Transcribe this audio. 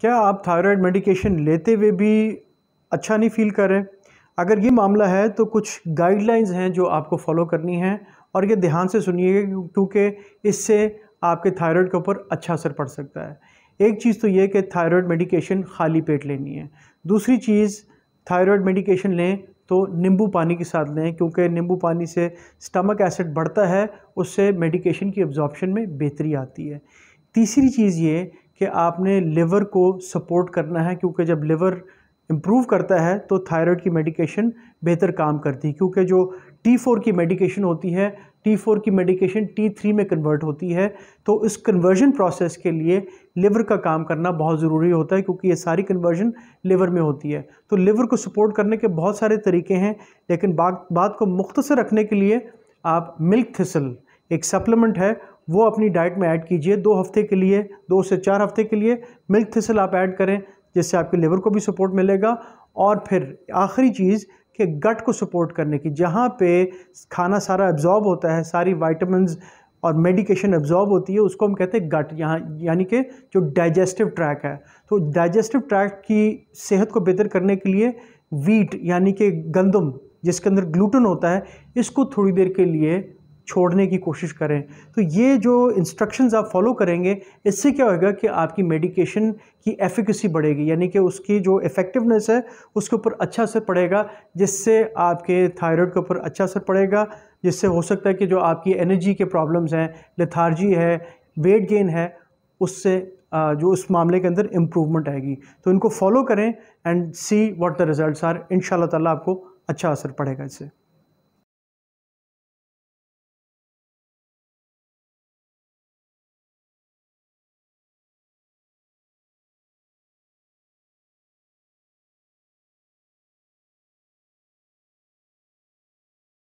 क्या आप thyroid medication लेते हुए भी अच्छा नहीं फील कर रहे अगर ये मामला है तो कुछ गाइडलाइंस हैं जो आपको फॉलो करनी है और ये ध्यान से सुनिएगा क्योंकि इससे आपके थायराइड के ऊपर अच्छा असर पड़ सकता है एक चीज़ तो ये कि थायराइड मेडिकेशन खाली पेट लेनी है दूसरी चीज़ थायराइड मेडिकेशन लें तो नींबू पानी के साथ लें क्योंकि नींबू पानी से स्टमक एसिड बढ़ता है उससे मेडिकेशन की एब्जॉर्बशन में बेहतरी आती है तीसरी चीज़ ये कि आपने लिवर को सपोर्ट करना है क्योंकि जब लिवर इम्प्रूव करता है तो थायराइड की मेडिकेशन बेहतर काम करती है क्योंकि जो टी फोर की मेडिकेशन होती है टी फोर की मेडिकेशन टी थ्री में कन्वर्ट होती है तो इस कन्वर्जन प्रोसेस के लिए लिवर का काम करना बहुत ज़रूरी होता है क्योंकि ये सारी कन्वर्जन लिवर में होती है तो लिवर को सपोर्ट करने के बहुत सारे तरीके हैं लेकिन बात बात को मुख्तसर रखने के लिए आप मिल्क थिसल एक सप्लीमेंट है वो अपनी डाइट में ऐड कीजिए दो हफ्ते के लिए दो से चार हफ्ते के लिए मिल्क थिसल आप ऐड करें जिससे आपके लिवर को भी सपोर्ट मिलेगा और फिर आखिरी चीज़ कि गट को सपोर्ट करने की जहाँ पे खाना सारा एब्जॉर्ब होता है सारी वाइटमिन और मेडिकेशन एब्जॉर्ब होती है उसको हम कहते हैं गट यहाँ यानी कि जो डाइजेस्टिव ट्रैक है तो डाइजेस्टिव ट्रैक की सेहत को बेहतर करने के लिए वीट यानी कि गंदम जिसके अंदर ग्लूटन होता है इसको थोड़ी देर के लिए छोड़ने की कोशिश करें तो ये जो इंस्ट्रक्शंस आप फॉलो करेंगे इससे क्या होगा कि आपकी मेडिकेशन की एफिकेसी बढ़ेगी यानी कि उसकी जो इफ़ेक्टिवनेस है उसके ऊपर अच्छा असर पड़ेगा जिससे आपके थायराइड के ऊपर अच्छा असर पड़ेगा जिससे हो सकता है कि जो आपकी एनर्जी के प्रॉब्लम्स हैं लिथार्जी है वेट गेन है उससे जो उस मामले के अंदर इम्प्रूवमेंट आएगी तो इनको फॉलो करें and see what the results are इन ताला आपको अच्छा असर पड़ेगा इससे